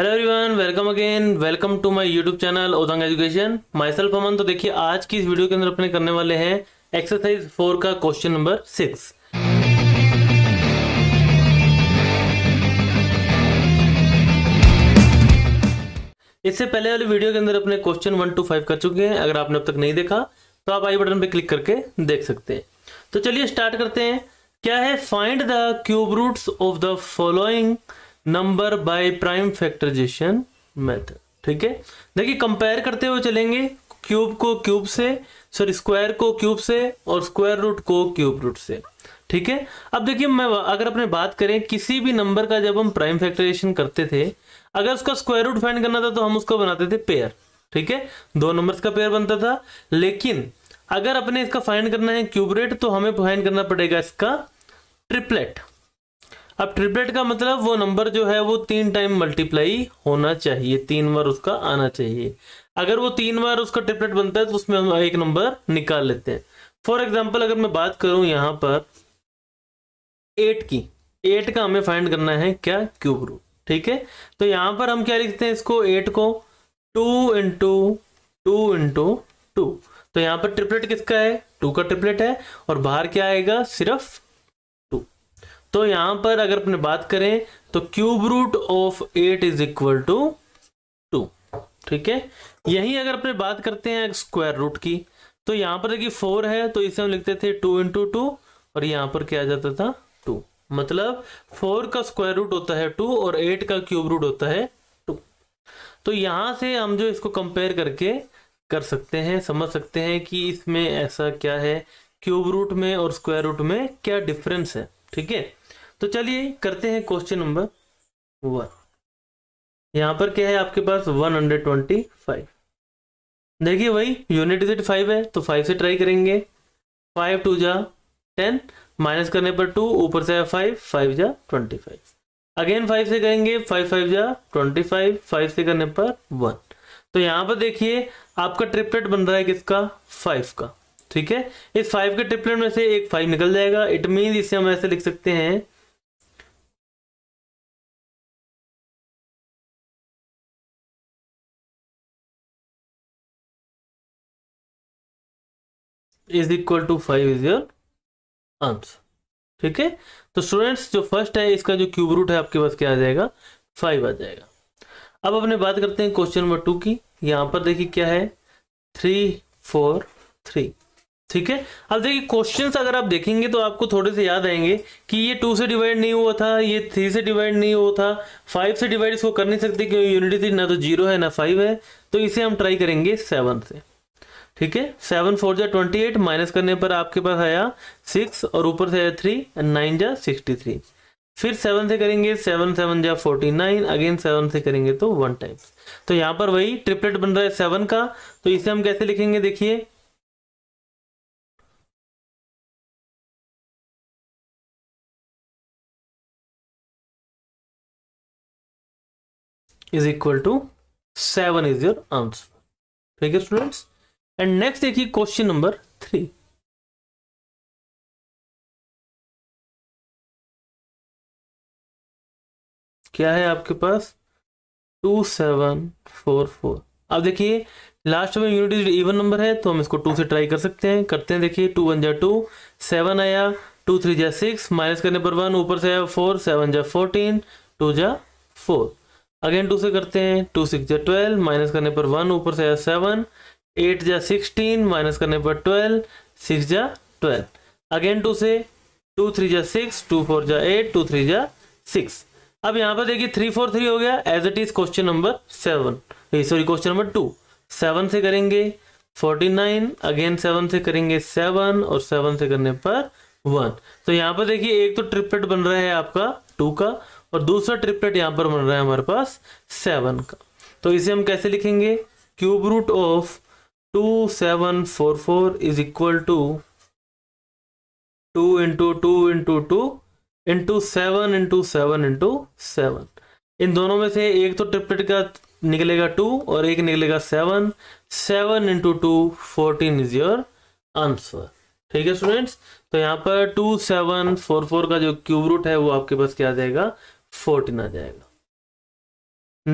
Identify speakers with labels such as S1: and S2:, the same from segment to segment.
S1: hello everyone welcome again welcome to my YouTube channel ओदंग education my myself Aman देखिए आज की इस वीडियो के अंदर अपने करने वाले हैं एक्सरसाइज फोर का क्वेश्चन नंबर सिक्स इससे पहले वाली वीडियो के अंदर अपने क्वेश्चन वन टू फाइव कर चुके हैं अगर आपने अब तक नहीं देखा तो आप आई बटन पर क्लिक करके देख सकते हैं तो चलिए स्टार्ट करते हैं क्या है find the cube roots of the following number by prime factorization method ठीक है देखिए कंपेयर करते हुए चलेंगे क्यूब को क्यूब से सॉरी स्क्वायर को क्यूब से और स्क्वायर रूट को क्यूब रूट से ठीक है अब देखिए मैं अगर अपने बात करें किसी भी नंबर का जब हम प्राइम फैक्टराइजेशन करते थे अगर उसका स्क्वायर रूट फाइंड करना था तो हम उसको बनाते थे पेयर ठीक है दो नंबर्स का पेयर बनता था लेकिन अगर अपने इसका फाइंड करना है क्यूबरेट तो हमें फाइंड करना पड़ेगा इसका ट्रिपलेट अब ट्रिपलेट का मतलब वो नंबर जो है वो तीन टाइम मल्टीप्लाई होना चाहिए तीन बार उसका आना चाहिए अगर वो तीन बार उसका ट्रिपलेट बनता है तो उसमें हम एक नंबर निकाल लेते हैं फॉर एग्जाम्पल अगर मैं बात करूं यहां पर एट की एट का हमें फाइंड करना है क्या क्यूब रूट ठीक है तो यहां पर हम क्या लिखते हैं इसको एट को two into two into two तो यहाँ पर ट्रिपलेट किसका है टू का ट्रिपलेट है और बाहर क्या आएगा सिर्फ तो यहां पर अगर अपने बात करें तो cube root of eight is equal to two ठीक है यही अगर अपने बात करते हैं स्क्वायर रूट की तो यहां पर देखिए फोर है तो इसे हम लिखते थे टू इंटू टू और यहाँ पर क्या आ जाता था टू मतलब फोर का स्क्वायर रूट होता है टू और एट का क्यूब रूट होता है टू तो यहां से हम जो इसको कंपेयर करके कर सकते हैं समझ सकते हैं कि इसमें ऐसा क्या है क्यूब रूट में और स्क्वायर रूट में क्या डिफरेंस है ठीक है तो चलिए करते हैं क्वेश्चन नंबर वन यहां पर क्या है आपके पास वन हंड्रेड ट्वेंटी फाइव देखिए वही यूनिट डिजिट फाइव है तो फाइव से ट्राई करेंगे फाइव टू जा टेन माइनस करने पर टू ऊपर से फाइव फाइव जा ट्वेंटी फाइव अगेन फाइव से करेंगे फाइव फाइव जा ट्वेंटी फाइव फाइव से करने पर वन तो यहां पर देखिए आपका ट्रिपलेट बन रहा है किसका फाइव का ठीक है इस फाइव के ट्रिपलेट में से एक फाइव निकल जाएगा इट मीन इसे हम ऐसे लिख सकते हैं is equal to five is your answer ठीक है तो स्टूडेंट्स जो फर्स्ट है इसका जो क्यूब रूट है आपके पास क्या आ जाएगा फाइव आ जाएगा अब अपने बात करते हैं क्वेश्चन नंबर टू की यहां पर देखिए क्या है थ्री फोर थ्री ठीक है अब देखिए क्वेश्चंस अगर आप देखेंगे तो आपको थोड़े से याद आएंगे कि ये टू से डिवाइड नहीं हुआ था ये थ्री से डिवाइड नहीं हुआ था फाइव से डिवाइड इसको कर नहीं सकते क्योंकि यूनिटी थी ना तो जीरो है ना फाइव है तो इसे हम ट्राई करेंगे सेवन से ठीक है सेवन फोर जा ट्वेंटी एट माइनस करने पर आपके पास आया सिक्स और ऊपर से आया थ्री नाइन जा सिक्सटी थ्री फिर सेवन से करेंगे सेवन सेवन जा फोर्टी नाइन अगेन सेवन से करेंगे तो वन टाइम्स तो यहाँ पर वही ट्रिपलेट बन रहा है सेवन का तो इसे हम कैसे लिखेंगे
S2: देखिए is equal to seven is your answer ठीक है स्टूडेंट्स एंड नेक्स्ट देखिए क्वेश्चन नंबर थ्री क्या है आपके पास
S1: टू सेवन फोर फोर अब देखिए लास्ट में यूनिट इवन नंबर है तो हम इसको टू से ट्राई कर सकते हैं करते हैं देखिए टू वन जा टू सेवन आया टू थ्री जा सिक्स माइनस करने पर वन ऊपर से आया फोर सेवन जा फोर्टीन टू जा फोर अगेन टू से करते हैं टू सिक्स या ट्वेल्व माइनस करने पर वन ऊपर से आया सेवन एट या सिक्सटीन माइनस करने पर ट्वेल्व सिक्स या ट्वेल्व अगेन टू से टू थ्री या सिक्स टू फोर या एट टू थ्री या सिक्स अब यहाँ पर देखिए थ्री फोर थ्री हो गया as it is question number seven sorry question number two seven से करेंगे फोर्टी नाइन अगेन सेवन से करेंगे सेवन और सेवन से करने पर वन तो यहाँ पर देखिए एक तो ट्रिपलेट बन रहा है आपका टू का और दूसरा ट्रिपलेट यहाँ पर बन रहा है हमारे पास सेवन का तो इसे हम कैसे लिखेंगे cube root of two seven four four is equal to two into two into two into seven into seven into seven इन दोनों में से एक तो ट्रिपलेट का निकलेगा टू और एक निकलेगा seven seven into two fourteen is your answer ठीक है स्टूडेंट्स तो यहाँ पर टू सेवन फोर फोर का जो क्यूब रूट है वो आपके पास क्या आ जाएगा फोर्टीन आ जाएगा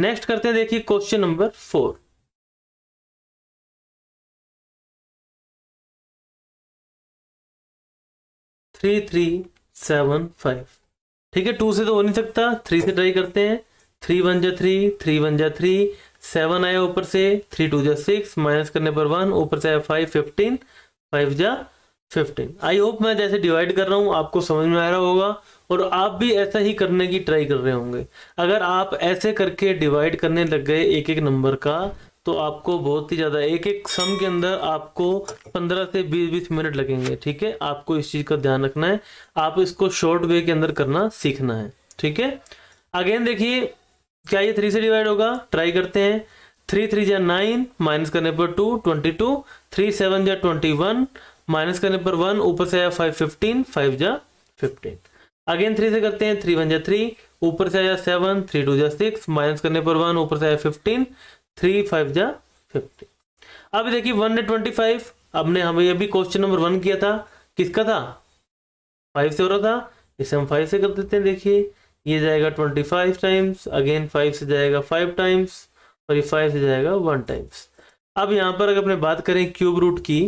S1: नेक्स्ट करते हैं देखिए question number four three three seven five ठीक है टू से तो हो नहीं सकता थ्री से ट्राई करते हैं थ्री वन जा थ्री थ्री वन जा थ्री सेवन आया ऊपर से थ्री टू जा सिक्स माइनस करने पर वन ऊपर से आया फाइव फिफ्टीन फाइव जा फिफ्टीन आई होप मैं जैसे डिवाइड कर रहा हूं आपको समझ में आ रहा होगा और आप भी ऐसा ही करने की ट्राई कर रहे होंगे अगर आप ऐसे करके डिवाइड करने लग गए एक एक नंबर का तो आपको बहुत ही ज़्यादा एक एक सम के अंदर आपको 15 से 20 20 मिनट लगेंगे ठीक है आपको इस चीज़ का ध्यान रखना है आप इसको शॉर्ट वे के अंदर करना सीखना है ठीक है अगेन देखिए क्या ये थ्री से डिवाइड होगा ट्राई करते हैं थ्री थ्री या नाइन माइनस करने पर two twenty two three seven या ट्वेंटी वन माइनस करने पर वन ऊपर से आया फाइव फिफ्टीन फाइव या फिफ्टीन अगेन थ्री से करते हैं थ्री वन जा थ्री ऊपर से आया सेवन थ्री टू जै सिक्स माइनस करने पर वन ऊपर से आया फिफ्टीन थ्री फाइव जा फिफ्टीन अब देखिए वन ने ट्वेंटी फाइव हमने हमें अभी क्वेश्चन नंबर वन किया था किसका था फाइव से हो रहा था इसे हम फाइव से कर देते हैं देखिए ये जाएगा twenty five times again five से जाएगा फाइव टाइम्स और ये फाइव से जाएगा वन टाइम्स अब यहाँ पर अगर अपने बात करें क्यूब रूट की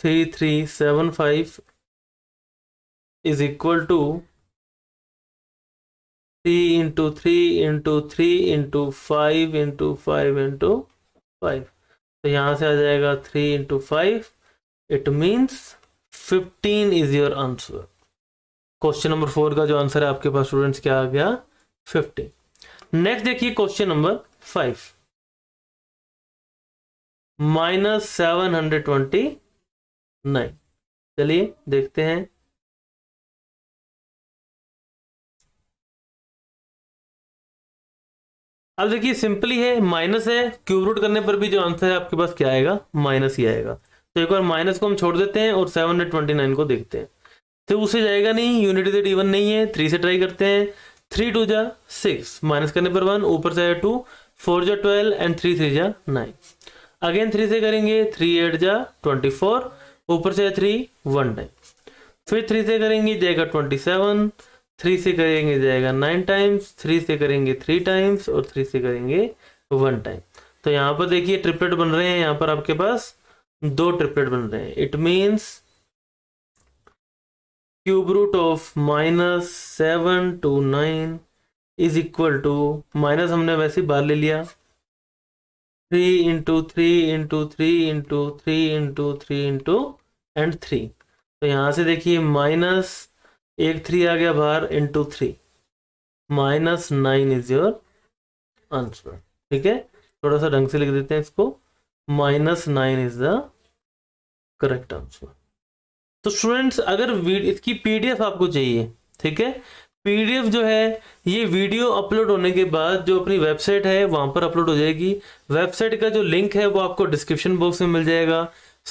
S1: three three seven five is equal to three into three into three into five into five into five तो यहाँ से आ जाएगा three into five it means fifteen is your answer question number four का जो answer है आपके पास students क्या आ गया फिफ्टीन नेक्स्ट देखिए question number five minus seven hundred twenty nine चलिए देखते हैं अब देखिए सिंपली है माइनस है क्यूब रूट करने पर भी जो आंसर है आपके पास क्या आएगा माइनस ही आएगा तो एक बार माइनस को हम छोड़ देते हैं और सेवन ट्वेंटी नाइन को देखते हैं तो उसे जाएगा नहीं यूनिट इज इवन नहीं है थ्री से ट्राई करते हैं थ्री टू जा सिक्स माइनस करने पर वन ऊपर से आया टू फोर जा ट्वेल्व एंड थ्री थ्री जा नाइन अगेन थ्री से करेंगे थ्री एट जा ट्वेंटी फोर ऊपर से थ्री वन नाइन फिर थ्री से करेंगे जाएगा ट्वेंटी सेवन थ्री से करेंगे जाएगा नाइन टाइम्स थ्री से करेंगे थ्री टाइम्स और थ्री से करेंगे वन टाइम तो यहाँ पर देखिए ट्रिपलेट बन रहे हैं यहाँ पर आपके पास दो ट्रिपलेट बन रहे हैं it means cube root of minus seven two nine is equal to minus हमने वैसे बाहर ले लिया three into three into three into three into three into and three तो यहाँ से देखिए माइनस एक थ्री आ गया बाहर into three minus nine is your answer ठीक है थोड़ा सा ढंग से लिख देते हैं इसको minus nine is the correct answer तो स्टूडेंट्स अगर इसकी पीडीएफ आपको चाहिए ठीक है पीडीएफ जो है ये वीडियो अपलोड होने के बाद जो अपनी वेबसाइट है वहां पर अपलोड हो जाएगी वेबसाइट का जो लिंक है वो आपको डिस्क्रिप्शन बॉक्स में मिल जाएगा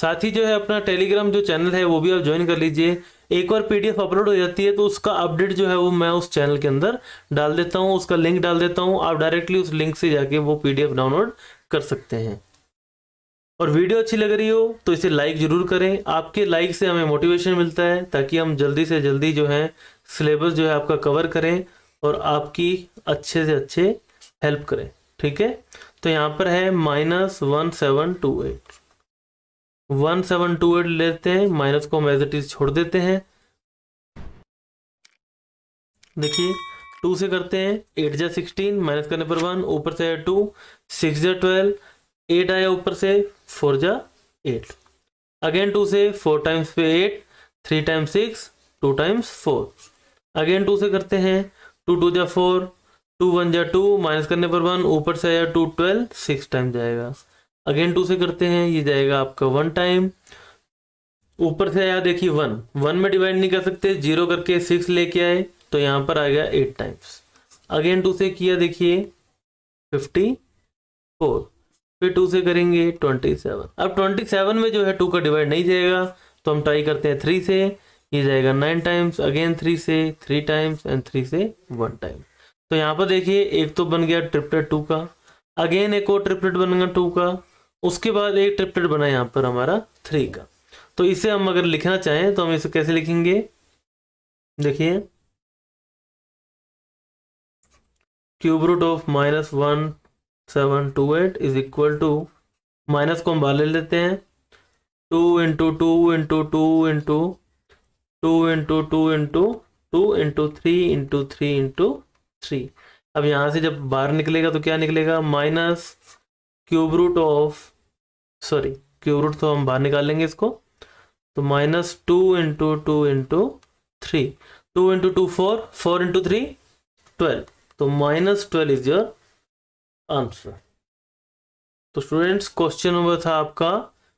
S1: साथ ही जो है अपना टेलीग्राम जो चैनल है वो भी आप ज्वाइन कर लीजिए एक बार पीडीएफ अपलोड हो जाती है तो उसका अपडेट जो है वो मैं उस चैनल के अंदर डाल देता हूँ उसका लिंक डाल देता हूँ आप डायरेक्टली उस लिंक से जाके वो पीडीएफ डाउनलोड कर सकते हैं और वीडियो अच्छी लग रही हो तो इसे लाइक ज़रूर करें आपके लाइक से हमें मोटिवेशन मिलता है ताकि हम जल्दी से जल्दी जो है सिलेबस जो है आपका कवर करें और आपकी अच्छे से अच्छे हेल्प करें ठीक है तो यहाँ पर है minus one seven two eight one seven two eight लेते हैं माइनस को हम एज इज छोड़ देते हैं देखिए टू से करते हैं एट जै सिक्सटीन माइनस करने पर वन ऊपर से टू सिक्स जै ट्वेल्व एट आया ऊपर से फोर जा एट अगेन टू से फोर टाइम्स पे eight three times six two times four again two से करते हैं टू टू जा फोर टू वन जा टू माइनस करने पर वन ऊपर से आया टू ट्वेल्व सिक्स टाइम जाएगा अगेन टू से करते हैं ये जाएगा आपका वन टाइम ऊपर से आया देखिए वन वन में डिवाइड नहीं कर सकते जीरो करके सिक्स लेके आए तो यहां पर आ गया एट टाइम्स अगेन टू से किया देखिए फिफ्टी फोर फिर टू से करेंगे ट्वेंटी सेवन अब ट्वेंटी सेवन में जो है टू का डिवाइड नहीं जाएगा तो हम ट्राई करते हैं थ्री से ये जाएगा नाइन टाइम्स अगेन थ्री से थ्री टाइम्स एंड थ्री से वन टाइम तो यहाँ पर देखिए एक तो बन गया ट्रिप्टेड टू का अगेन एक और ट्रिप्टेड बन गया टू का उसके बाद एक ट्रिप्टेड बना यहाँ पर हमारा थ्री का तो इसे हम अगर लिखना चाहें तो हम इसे कैसे लिखेंगे देखिए cube root of minus one seven two eight is equal to minus को हम बाहर ले लेते हैं two into two into two into two into two into two into three into three into three अब यहाँ से जब बाहर निकलेगा तो क्या निकलेगा minus cube root of sorry cube root तो हम बाहर निकालेंगे इसको तो minus two into two into three two into to four four into three twelve तो minus twelve is your answer तो स्टूडेंट्स क्वेश्चन नंबर था आपका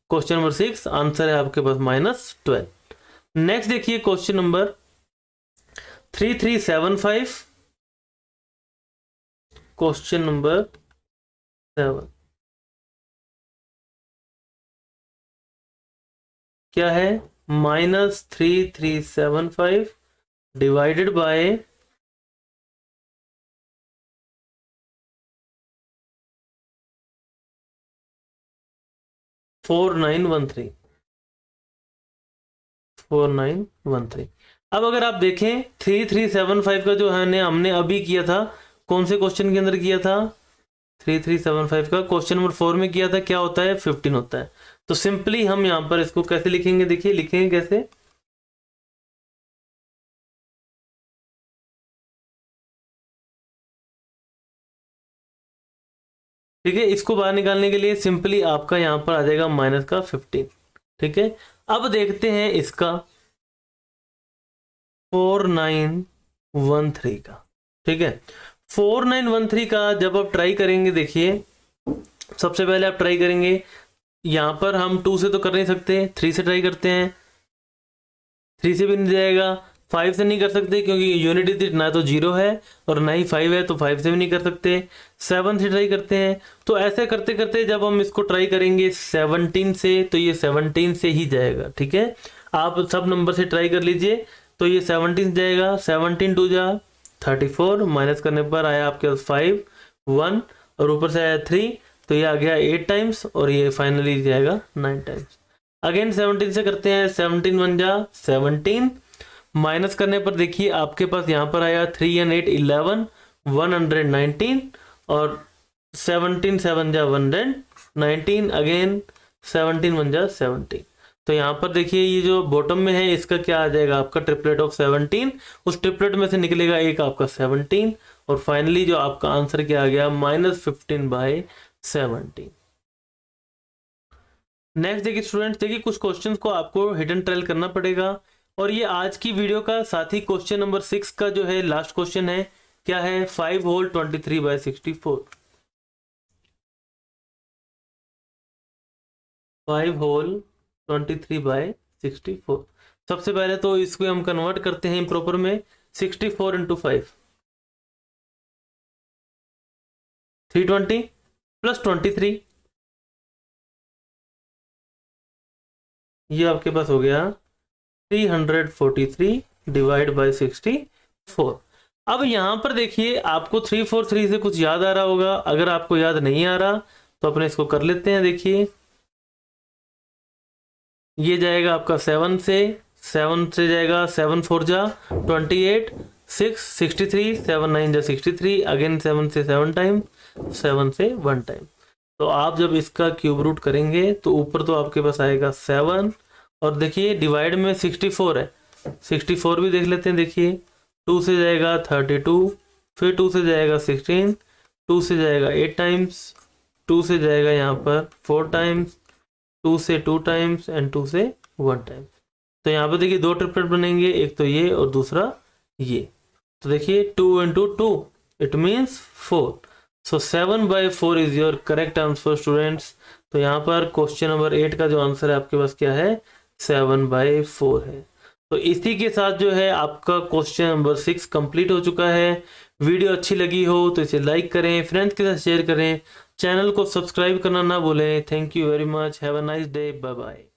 S1: क्वेश्चन नंबर सिक्स आंसर है आपके पास माइनस ट्वेल्व नेक्स्ट देखिए question number three three seven five
S2: question number seven क्या है minus three three seven five divided by
S1: four nine one three four nine one three अब अगर आप देखें थ्री थ्री सेवन फाइव का जो है हमने अभी किया था कौन से क्वेश्चन के अंदर किया था थ्री थ्री सेवन फाइव का क्वेश्चन नंबर फोर में किया था क्या होता है फिफ्टीन होता है तो सिंपली हम यहां पर इसको कैसे लिखेंगे देखिए लिखेंगे कैसे ठीक है इसको बाहर निकालने के लिए सिंपली आपका यहाँ पर आ जाएगा माइनस का फिफ्टीन ठीक है अब देखते हैं इसका फोर नाइन वन थ्री का ठीक है फोर नाइन वन थ्री का जब आप ट्राई करेंगे देखिए सबसे पहले आप ट्राई करेंगे यहाँ पर हम टू से तो कर नहीं सकते थ्री से ट्राई करते हैं थ्री से भी नहीं जाएगा फाइव से नहीं कर सकते क्योंकि यूनिटी थीट ना तो जीरो है और ना ही फाइव है तो फाइव से भी नहीं कर सकते सेवन से ट्राई करते हैं तो ऐसे करते करते जब हम इसको ट्राई करेंगे सेवनटीन से तो ये सेवनटीन से ही जाएगा ठीक है आप सब नंबर से ट्राई कर लीजिए तो ये सेवनटीन जाएगा सेवनटीन टू जा थर्टी फोर माइनस करने पर आया आपके पास फाइव वन और ऊपर से आया थ्री तो ये आ गया एट टाइम्स और ये फाइनली जाएगा नाइन टाइम्स अगेन सेवनटीन से करते हैं सेवनटीन वन जा सेवनटीन माइनस करने पर देखिए आपके पास यहाँ पर आया three and eight eleven one hundred nineteen और सेवनटीन सेवन जा one hundred nineteen again seventeen one जा सेवनटीन तो यहाँ पर देखिए ये जो बॉटम में है इसका क्या आ जाएगा आपका ट्रिपलेट ऑफ सेवनटीन उस ट्रिपलेट में से निकलेगा एक आपका सेवनटीन और फाइनली जो आपका आंसर क्या आ गया minus fifteen by seventeen next देखिए स्टूडेंट्स देखिए कुछ क्वेश्चंस को आपको हिडन ट्रायल करना पड़ेगा और ये आज की वीडियो का साथ ही क्वेश्चन नंबर सिक्स का जो है लास्ट क्वेश्चन है क्या है five whole twenty three by sixty four five whole twenty three by sixty four सबसे पहले तो इसको हम कन्वर्ट करते हैं प्रॉपर में sixty four into five
S2: three twenty plus twenty three
S1: ये आपके पास हो गया 343 डिवाइड बाय 64 अब यहां पर देखिए आपको 343 से कुछ याद आ रहा होगा अगर आपको याद नहीं आ रहा तो अपने इसको कर लेते हैं देखिए ये जाएगा आपका सेवन से सेवन से जाएगा सेवन फोर जा twenty eight six sixty three seven nine जा सिक्सटी थ्री अगेन सेवन से सेवन टाइम सेवन से वन टाइम तो आप जब इसका क्यूब रूट करेंगे तो ऊपर तो आपके पास आएगा सेवन और देखिए डिवाइड में सिक्सटी फोर है सिक्सटी फोर भी देख लेते हैं देखिए टू से जाएगा थर्टी टू फिर टू से जाएगा सिक्सटीन टू से जाएगा एट टाइम्स टू से जाएगा यहाँ पर फोर टाइम्स टू से टू टाइम्स एंड टू से वन टाइम्स तो यहाँ पर देखिए दो ट्रिपलेट बनेंगे एक तो ये और दूसरा ये तो देखिए two into two it means four so seven by four is your correct answer students तो यहाँ पर क्वेश्चन नंबर एट का जो आंसर है आपके पास क्या है सेवन बाई फोर है तो इसी के साथ जो है आपका क्वेश्चन नंबर सिक्स कंप्लीट हो चुका है वीडियो अच्छी लगी हो तो इसे लाइक करें फ्रेंड्स के साथ शेयर करें चैनल को सब्सक्राइब करना ना भूलें thank you very much have a nice day bye bye